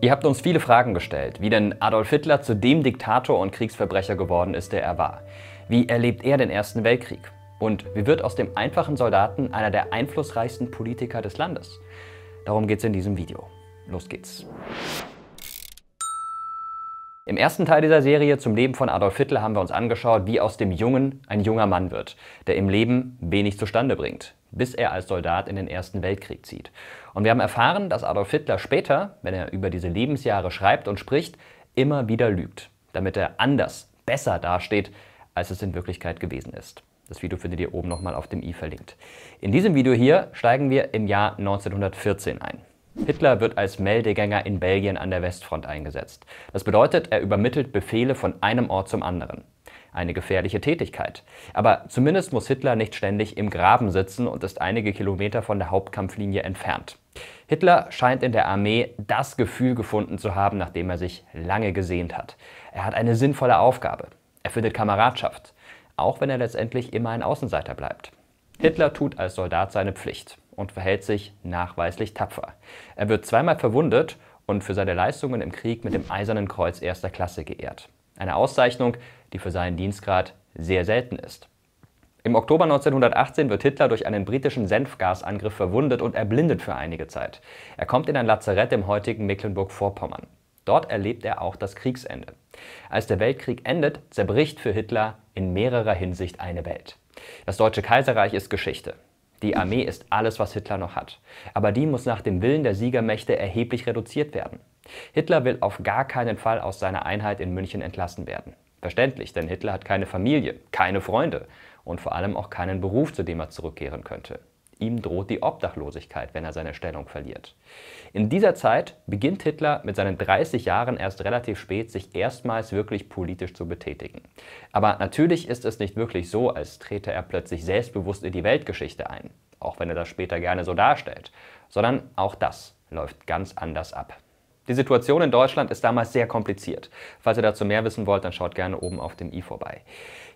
Ihr habt uns viele Fragen gestellt, wie denn Adolf Hitler zu dem Diktator und Kriegsverbrecher geworden ist, der er war. Wie erlebt er den Ersten Weltkrieg? Und wie wird aus dem einfachen Soldaten einer der einflussreichsten Politiker des Landes? Darum geht's in diesem Video. Los geht's. Im ersten Teil dieser Serie zum Leben von Adolf Hitler haben wir uns angeschaut, wie aus dem Jungen ein junger Mann wird, der im Leben wenig zustande bringt, bis er als Soldat in den Ersten Weltkrieg zieht. Und wir haben erfahren, dass Adolf Hitler später, wenn er über diese Lebensjahre schreibt und spricht, immer wieder lügt, damit er anders, besser dasteht, als es in Wirklichkeit gewesen ist. Das Video findet ihr oben nochmal auf dem i verlinkt. In diesem Video hier steigen wir im Jahr 1914 ein. Hitler wird als Meldegänger in Belgien an der Westfront eingesetzt. Das bedeutet, er übermittelt Befehle von einem Ort zum anderen. Eine gefährliche Tätigkeit. Aber zumindest muss Hitler nicht ständig im Graben sitzen und ist einige Kilometer von der Hauptkampflinie entfernt. Hitler scheint in der Armee das Gefühl gefunden zu haben, nach dem er sich lange gesehnt hat. Er hat eine sinnvolle Aufgabe. Er findet Kameradschaft, auch wenn er letztendlich immer ein Außenseiter bleibt. Hitler tut als Soldat seine Pflicht und verhält sich nachweislich tapfer. Er wird zweimal verwundet und für seine Leistungen im Krieg mit dem Eisernen Kreuz erster Klasse geehrt. Eine Auszeichnung, die für seinen Dienstgrad sehr selten ist. Im Oktober 1918 wird Hitler durch einen britischen Senfgasangriff verwundet und erblindet für einige Zeit. Er kommt in ein Lazarett im heutigen Mecklenburg-Vorpommern. Dort erlebt er auch das Kriegsende. Als der Weltkrieg endet, zerbricht für Hitler in mehrerer Hinsicht eine Welt. Das Deutsche Kaiserreich ist Geschichte. Die Armee ist alles, was Hitler noch hat. Aber die muss nach dem Willen der Siegermächte erheblich reduziert werden. Hitler will auf gar keinen Fall aus seiner Einheit in München entlassen werden. Verständlich, denn Hitler hat keine Familie, keine Freunde und vor allem auch keinen Beruf, zu dem er zurückkehren könnte. Ihm droht die Obdachlosigkeit, wenn er seine Stellung verliert. In dieser Zeit beginnt Hitler mit seinen 30 Jahren erst relativ spät, sich erstmals wirklich politisch zu betätigen. Aber natürlich ist es nicht wirklich so, als trete er plötzlich selbstbewusst in die Weltgeschichte ein, auch wenn er das später gerne so darstellt, sondern auch das läuft ganz anders ab. Die Situation in Deutschland ist damals sehr kompliziert. Falls ihr dazu mehr wissen wollt, dann schaut gerne oben auf dem i vorbei.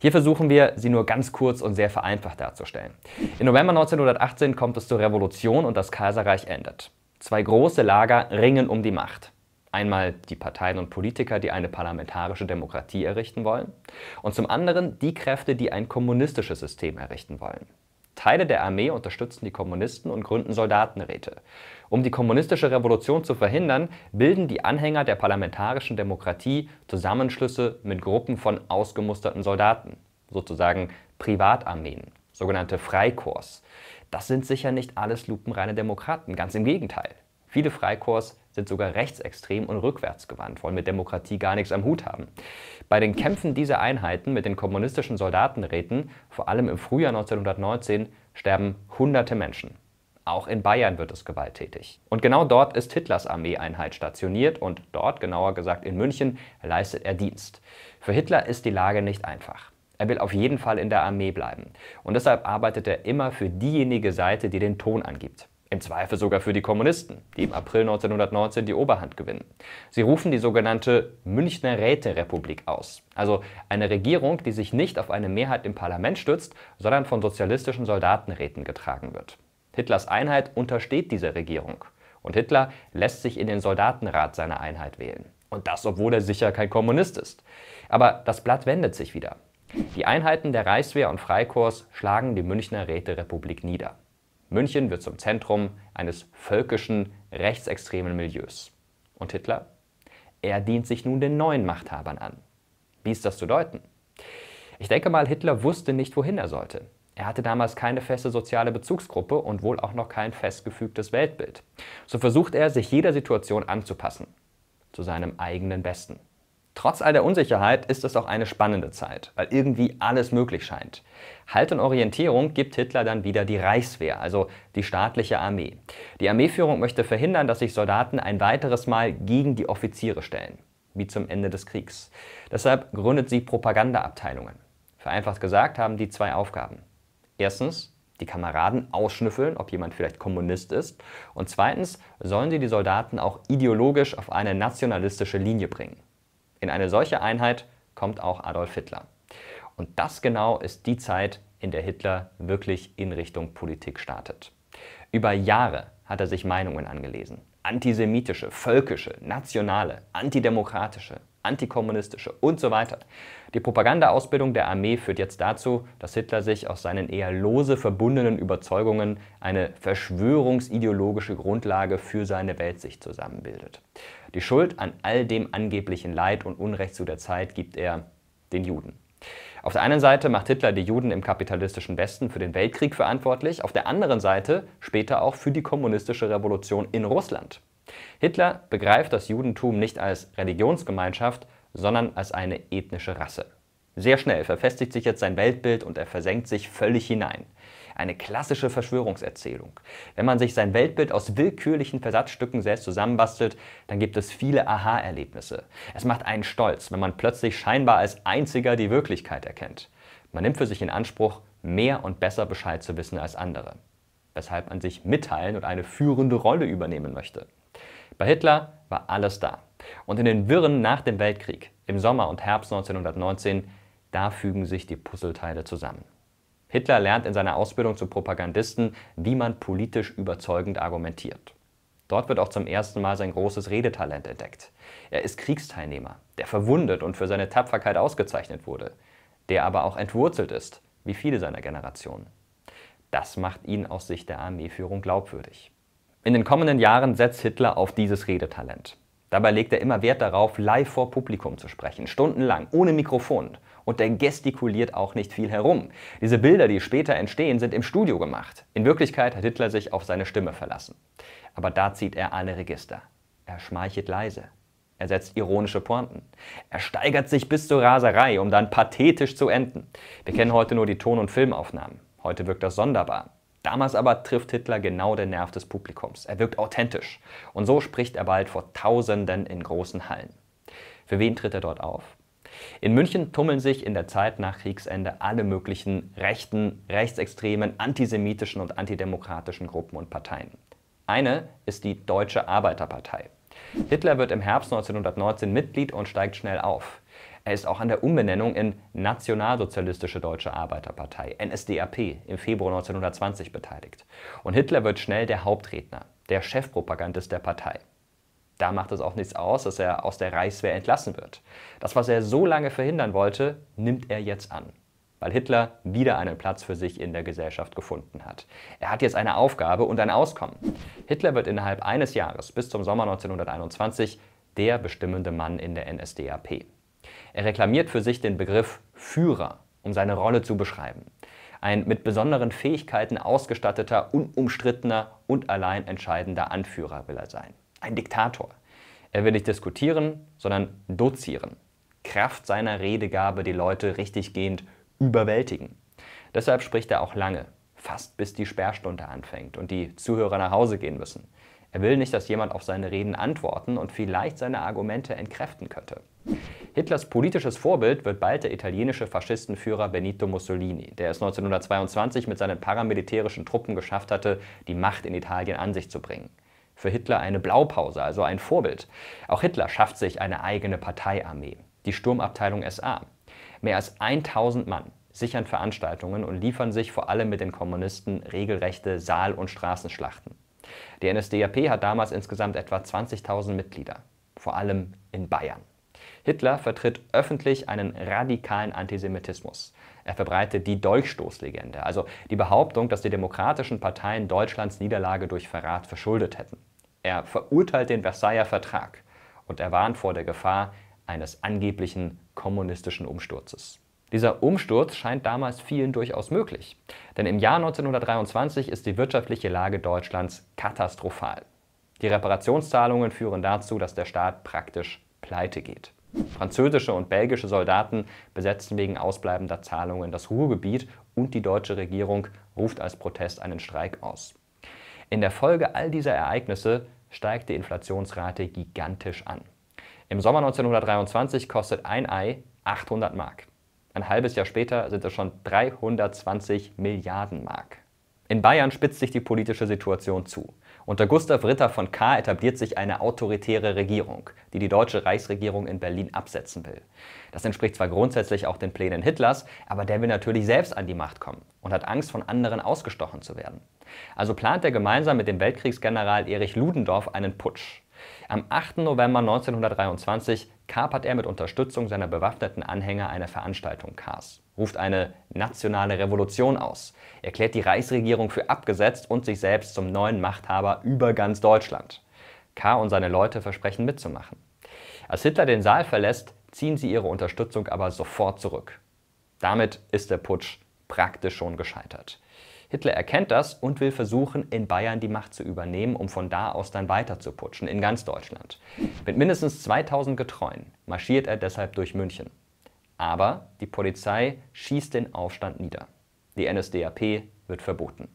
Hier versuchen wir, sie nur ganz kurz und sehr vereinfacht darzustellen. Im November 1918 kommt es zur Revolution und das Kaiserreich endet. Zwei große Lager ringen um die Macht. Einmal die Parteien und Politiker, die eine parlamentarische Demokratie errichten wollen, und zum anderen die Kräfte, die ein kommunistisches System errichten wollen. Teile der Armee unterstützen die Kommunisten und gründen Soldatenräte. Um die kommunistische Revolution zu verhindern, bilden die Anhänger der parlamentarischen Demokratie Zusammenschlüsse mit Gruppen von ausgemusterten Soldaten, sozusagen Privatarmeen, sogenannte Freikorps. Das sind sicher nicht alles lupenreine Demokraten, ganz im Gegenteil. Viele Freikorps sind sogar rechtsextrem und rückwärtsgewandt, wollen mit Demokratie gar nichts am Hut haben. Bei den Kämpfen dieser Einheiten mit den kommunistischen Soldatenräten, vor allem im Frühjahr 1919, sterben hunderte Menschen. Auch in Bayern wird es gewalttätig. Und genau dort ist Hitlers Armeeeinheit stationiert und dort, genauer gesagt in München, leistet er Dienst. Für Hitler ist die Lage nicht einfach. Er will auf jeden Fall in der Armee bleiben. Und deshalb arbeitet er immer für diejenige Seite, die den Ton angibt. Im Zweifel sogar für die Kommunisten, die im April 1919 die Oberhand gewinnen. Sie rufen die sogenannte Münchner Räterepublik aus. Also eine Regierung, die sich nicht auf eine Mehrheit im Parlament stützt, sondern von sozialistischen Soldatenräten getragen wird. Hitlers Einheit untersteht dieser Regierung. Und Hitler lässt sich in den Soldatenrat seiner Einheit wählen. Und das, obwohl er sicher kein Kommunist ist. Aber das Blatt wendet sich wieder. Die Einheiten der Reichswehr und Freikorps schlagen die Münchner Räterepublik nieder. München wird zum Zentrum eines völkischen, rechtsextremen Milieus. Und Hitler? Er dient sich nun den neuen Machthabern an. Wie ist das zu deuten? Ich denke mal, Hitler wusste nicht, wohin er sollte. Er hatte damals keine feste soziale Bezugsgruppe und wohl auch noch kein festgefügtes Weltbild. So versucht er, sich jeder Situation anzupassen, zu seinem eigenen Besten. Trotz all der Unsicherheit ist es auch eine spannende Zeit, weil irgendwie alles möglich scheint. Halt und Orientierung gibt Hitler dann wieder die Reichswehr, also die staatliche Armee. Die Armeeführung möchte verhindern, dass sich Soldaten ein weiteres Mal gegen die Offiziere stellen, wie zum Ende des Kriegs. Deshalb gründet sie Propagandaabteilungen. Vereinfacht gesagt haben die zwei Aufgaben. Erstens, die Kameraden ausschnüffeln, ob jemand vielleicht Kommunist ist. Und zweitens sollen sie die Soldaten auch ideologisch auf eine nationalistische Linie bringen. In eine solche Einheit kommt auch Adolf Hitler. Und das genau ist die Zeit, in der Hitler wirklich in Richtung Politik startet. Über Jahre hat er sich Meinungen angelesen. Antisemitische, völkische, nationale, antidemokratische, antikommunistische und so weiter. Die Propagandaausbildung der Armee führt jetzt dazu, dass Hitler sich aus seinen eher lose verbundenen Überzeugungen eine verschwörungsideologische Grundlage für seine Weltsicht zusammenbildet. Die Schuld an all dem angeblichen Leid und Unrecht zu der Zeit gibt er den Juden. Auf der einen Seite macht Hitler die Juden im kapitalistischen Westen für den Weltkrieg verantwortlich, auf der anderen Seite später auch für die kommunistische Revolution in Russland. Hitler begreift das Judentum nicht als Religionsgemeinschaft, sondern als eine ethnische Rasse. Sehr schnell verfestigt sich jetzt sein Weltbild und er versenkt sich völlig hinein. Eine klassische Verschwörungserzählung. Wenn man sich sein Weltbild aus willkürlichen Versatzstücken selbst zusammenbastelt, dann gibt es viele Aha-Erlebnisse. Es macht einen stolz, wenn man plötzlich scheinbar als Einziger die Wirklichkeit erkennt. Man nimmt für sich in Anspruch, mehr und besser Bescheid zu wissen als andere, weshalb man sich mitteilen und eine führende Rolle übernehmen möchte. Bei Hitler war alles da. Und in den Wirren nach dem Weltkrieg, im Sommer und Herbst 1919, da fügen sich die Puzzleteile zusammen. Hitler lernt in seiner Ausbildung zum Propagandisten, wie man politisch überzeugend argumentiert. Dort wird auch zum ersten Mal sein großes Redetalent entdeckt. Er ist Kriegsteilnehmer, der verwundet und für seine Tapferkeit ausgezeichnet wurde, der aber auch entwurzelt ist, wie viele seiner Generation. Das macht ihn aus Sicht der Armeeführung glaubwürdig. In den kommenden Jahren setzt Hitler auf dieses Redetalent. Dabei legt er immer Wert darauf, live vor Publikum zu sprechen, stundenlang, ohne Mikrofon. Und er gestikuliert auch nicht viel herum. Diese Bilder, die später entstehen, sind im Studio gemacht. In Wirklichkeit hat Hitler sich auf seine Stimme verlassen. Aber da zieht er alle Register. Er schmeichelt leise. Er setzt ironische Pointen. Er steigert sich bis zur Raserei, um dann pathetisch zu enden. Wir kennen heute nur die Ton- und Filmaufnahmen. Heute wirkt das sonderbar. Damals aber trifft Hitler genau den Nerv des Publikums. Er wirkt authentisch. Und so spricht er bald vor Tausenden in großen Hallen. Für wen tritt er dort auf? In München tummeln sich in der Zeit nach Kriegsende alle möglichen rechten, rechtsextremen, antisemitischen und antidemokratischen Gruppen und Parteien. Eine ist die Deutsche Arbeiterpartei. Hitler wird im Herbst 1919 Mitglied und steigt schnell auf. Er ist auch an der Umbenennung in Nationalsozialistische Deutsche Arbeiterpartei, NSDAP, im Februar 1920 beteiligt. Und Hitler wird schnell der Hauptredner, der Chefpropagandist der Partei. Da macht es auch nichts aus, dass er aus der Reichswehr entlassen wird. Das, was er so lange verhindern wollte, nimmt er jetzt an weil Hitler wieder einen Platz für sich in der Gesellschaft gefunden hat. Er hat jetzt eine Aufgabe und ein Auskommen. Hitler wird innerhalb eines Jahres bis zum Sommer 1921 der bestimmende Mann in der NSDAP. Er reklamiert für sich den Begriff Führer, um seine Rolle zu beschreiben. Ein mit besonderen Fähigkeiten ausgestatteter, unumstrittener und allein entscheidender Anführer will er sein. Ein Diktator. Er will nicht diskutieren, sondern dozieren. Kraft seiner Redegabe die Leute richtiggehend überwältigen. Deshalb spricht er auch lange, fast bis die Sperrstunde anfängt und die Zuhörer nach Hause gehen müssen. Er will nicht, dass jemand auf seine Reden antworten und vielleicht seine Argumente entkräften könnte. Hitlers politisches Vorbild wird bald der italienische Faschistenführer Benito Mussolini, der es 1922 mit seinen paramilitärischen Truppen geschafft hatte, die Macht in Italien an sich zu bringen. Für Hitler eine Blaupause, also ein Vorbild. Auch Hitler schafft sich eine eigene Parteiarmee, die Sturmabteilung SA. Mehr als 1000 Mann sichern Veranstaltungen und liefern sich vor allem mit den Kommunisten regelrechte Saal- und Straßenschlachten. Die NSDAP hat damals insgesamt etwa 20.000 Mitglieder, vor allem in Bayern. Hitler vertritt öffentlich einen radikalen Antisemitismus. Er verbreitet die Dolchstoßlegende, also die Behauptung, dass die demokratischen Parteien Deutschlands Niederlage durch Verrat verschuldet hätten. Er verurteilt den Versailler Vertrag und er warnt vor der Gefahr eines angeblichen kommunistischen Umsturzes. Dieser Umsturz scheint damals vielen durchaus möglich. Denn im Jahr 1923 ist die wirtschaftliche Lage Deutschlands katastrophal. Die Reparationszahlungen führen dazu, dass der Staat praktisch pleite geht. Französische und belgische Soldaten besetzen wegen ausbleibender Zahlungen das Ruhrgebiet und die deutsche Regierung ruft als Protest einen Streik aus. In der Folge all dieser Ereignisse steigt die Inflationsrate gigantisch an. Im Sommer 1923 kostet ein Ei 800 Mark. Ein halbes Jahr später sind es schon 320 Milliarden Mark. In Bayern spitzt sich die politische Situation zu. Unter Gustav Ritter von K. etabliert sich eine autoritäre Regierung, die die deutsche Reichsregierung in Berlin absetzen will. Das entspricht zwar grundsätzlich auch den Plänen Hitlers, aber der will natürlich selbst an die Macht kommen und hat Angst, von anderen ausgestochen zu werden. Also plant er gemeinsam mit dem Weltkriegsgeneral Erich Ludendorff einen Putsch. Am 8. November 1923 kapert er mit Unterstützung seiner bewaffneten Anhänger eine Veranstaltung Kars, ruft eine nationale Revolution aus, erklärt die Reichsregierung für abgesetzt und sich selbst zum neuen Machthaber über ganz Deutschland. K. und seine Leute versprechen mitzumachen. Als Hitler den Saal verlässt, ziehen sie ihre Unterstützung aber sofort zurück. Damit ist der Putsch praktisch schon gescheitert. Hitler erkennt das und will versuchen, in Bayern die Macht zu übernehmen, um von da aus dann weiter zu putschen, in ganz Deutschland. Mit mindestens 2000 Getreuen marschiert er deshalb durch München. Aber die Polizei schießt den Aufstand nieder. Die NSDAP wird verboten.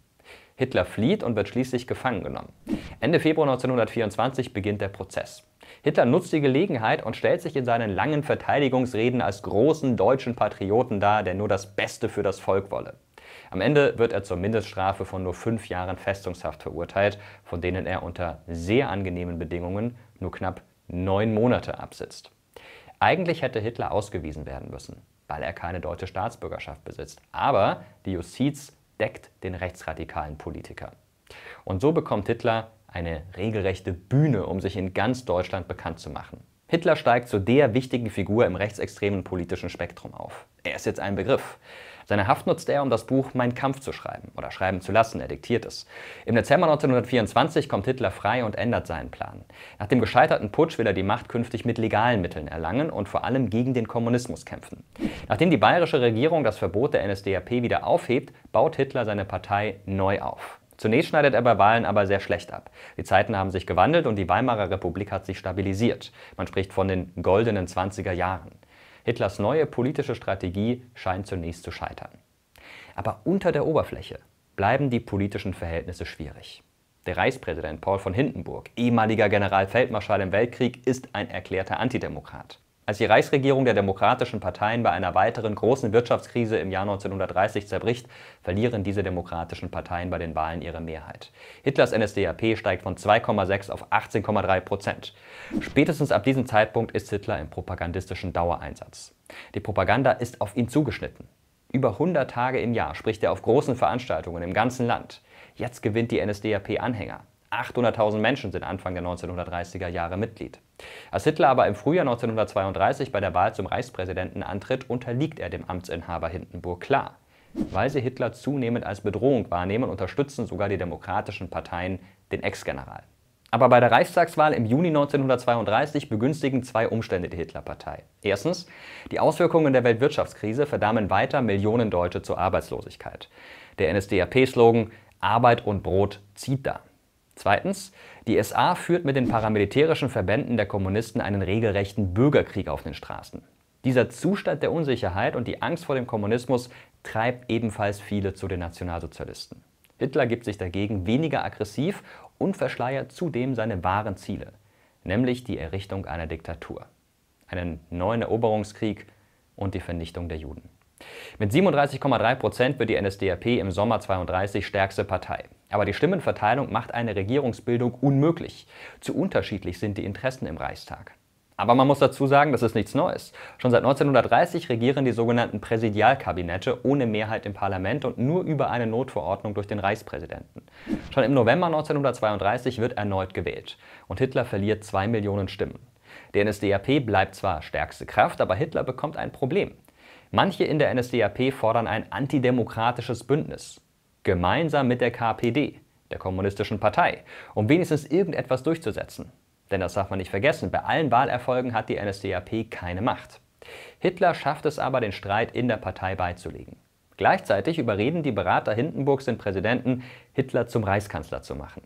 Hitler flieht und wird schließlich gefangen genommen. Ende Februar 1924 beginnt der Prozess. Hitler nutzt die Gelegenheit und stellt sich in seinen langen Verteidigungsreden als großen deutschen Patrioten dar, der nur das Beste für das Volk wolle. Am Ende wird er zur Mindeststrafe von nur fünf Jahren Festungshaft verurteilt, von denen er unter sehr angenehmen Bedingungen nur knapp neun Monate absitzt. Eigentlich hätte Hitler ausgewiesen werden müssen, weil er keine deutsche Staatsbürgerschaft besitzt. Aber die Justiz deckt den rechtsradikalen Politiker. Und so bekommt Hitler eine regelrechte Bühne, um sich in ganz Deutschland bekannt zu machen. Hitler steigt zu der wichtigen Figur im rechtsextremen politischen Spektrum auf. Er ist jetzt ein Begriff. Seine Haft nutzt er, um das Buch Mein Kampf zu schreiben oder schreiben zu lassen, er diktiert es. Im Dezember 1924 kommt Hitler frei und ändert seinen Plan. Nach dem gescheiterten Putsch will er die Macht künftig mit legalen Mitteln erlangen und vor allem gegen den Kommunismus kämpfen. Nachdem die bayerische Regierung das Verbot der NSDAP wieder aufhebt, baut Hitler seine Partei neu auf. Zunächst schneidet er bei Wahlen aber sehr schlecht ab. Die Zeiten haben sich gewandelt und die Weimarer Republik hat sich stabilisiert. Man spricht von den goldenen 20er Jahren. Hitlers neue politische Strategie scheint zunächst zu scheitern. Aber unter der Oberfläche bleiben die politischen Verhältnisse schwierig. Der Reichspräsident Paul von Hindenburg, ehemaliger Generalfeldmarschall im Weltkrieg, ist ein erklärter Antidemokrat. Als die Reichsregierung der demokratischen Parteien bei einer weiteren großen Wirtschaftskrise im Jahr 1930 zerbricht, verlieren diese demokratischen Parteien bei den Wahlen ihre Mehrheit. Hitlers NSDAP steigt von 2,6 auf 18,3 Prozent. Spätestens ab diesem Zeitpunkt ist Hitler im propagandistischen Dauereinsatz. Die Propaganda ist auf ihn zugeschnitten. Über 100 Tage im Jahr spricht er auf großen Veranstaltungen im ganzen Land. Jetzt gewinnt die NSDAP Anhänger. 800.000 Menschen sind Anfang der 1930er Jahre Mitglied. Als Hitler aber im Frühjahr 1932 bei der Wahl zum Reichspräsidenten antritt, unterliegt er dem Amtsinhaber Hindenburg klar. Weil sie Hitler zunehmend als Bedrohung wahrnehmen, unterstützen sogar die demokratischen Parteien den Ex-General. Aber bei der Reichstagswahl im Juni 1932 begünstigen zwei Umstände die Hitlerpartei. Erstens, die Auswirkungen der Weltwirtschaftskrise verdammen weiter Millionen Deutsche zur Arbeitslosigkeit. Der NSDAP-Slogan Arbeit und Brot zieht da. Zweitens, die SA führt mit den paramilitärischen Verbänden der Kommunisten einen regelrechten Bürgerkrieg auf den Straßen. Dieser Zustand der Unsicherheit und die Angst vor dem Kommunismus treibt ebenfalls viele zu den Nationalsozialisten. Hitler gibt sich dagegen weniger aggressiv und verschleiert zudem seine wahren Ziele, nämlich die Errichtung einer Diktatur, einen neuen Eroberungskrieg und die Vernichtung der Juden. Mit 37,3 Prozent wird die NSDAP im Sommer 32 stärkste Partei. Aber die Stimmenverteilung macht eine Regierungsbildung unmöglich. Zu unterschiedlich sind die Interessen im Reichstag. Aber man muss dazu sagen, das ist nichts Neues. Schon seit 1930 regieren die sogenannten Präsidialkabinette ohne Mehrheit im Parlament und nur über eine Notverordnung durch den Reichspräsidenten. Schon im November 1932 wird erneut gewählt und Hitler verliert zwei Millionen Stimmen. Die NSDAP bleibt zwar stärkste Kraft, aber Hitler bekommt ein Problem. Manche in der NSDAP fordern ein antidemokratisches Bündnis. Gemeinsam mit der KPD, der Kommunistischen Partei, um wenigstens irgendetwas durchzusetzen. Denn das darf man nicht vergessen, bei allen Wahlerfolgen hat die NSDAP keine Macht. Hitler schafft es aber, den Streit in der Partei beizulegen. Gleichzeitig überreden die Berater Hindenburgs den Präsidenten, Hitler zum Reichskanzler zu machen.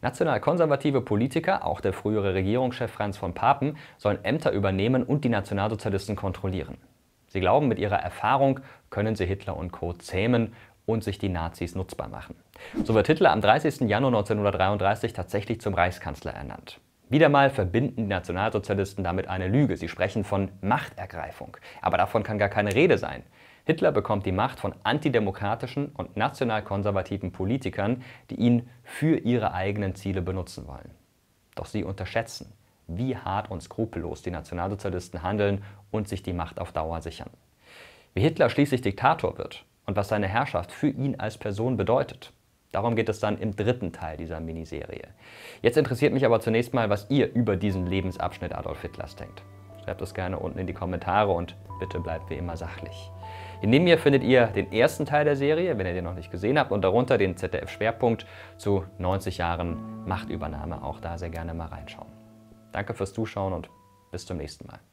Nationalkonservative Politiker, auch der frühere Regierungschef Franz von Papen, sollen Ämter übernehmen und die Nationalsozialisten kontrollieren. Sie glauben, mit ihrer Erfahrung können sie Hitler und Co. zähmen und sich die Nazis nutzbar machen. So wird Hitler am 30. Januar 1933 tatsächlich zum Reichskanzler ernannt. Wieder mal verbinden die Nationalsozialisten damit eine Lüge. Sie sprechen von Machtergreifung. Aber davon kann gar keine Rede sein. Hitler bekommt die Macht von antidemokratischen und nationalkonservativen Politikern, die ihn für ihre eigenen Ziele benutzen wollen. Doch sie unterschätzen, wie hart und skrupellos die Nationalsozialisten handeln und sich die Macht auf Dauer sichern. Wie Hitler schließlich Diktator wird und was seine Herrschaft für ihn als Person bedeutet. Darum geht es dann im dritten Teil dieser Miniserie. Jetzt interessiert mich aber zunächst mal, was ihr über diesen Lebensabschnitt Adolf Hitlers denkt. Schreibt es gerne unten in die Kommentare und bitte bleibt wie immer sachlich. In dem hier findet ihr den ersten Teil der Serie, wenn ihr den noch nicht gesehen habt, und darunter den ZDF-Schwerpunkt zu 90 Jahren Machtübernahme. Auch da sehr gerne mal reinschauen. Danke fürs Zuschauen und bis zum nächsten Mal.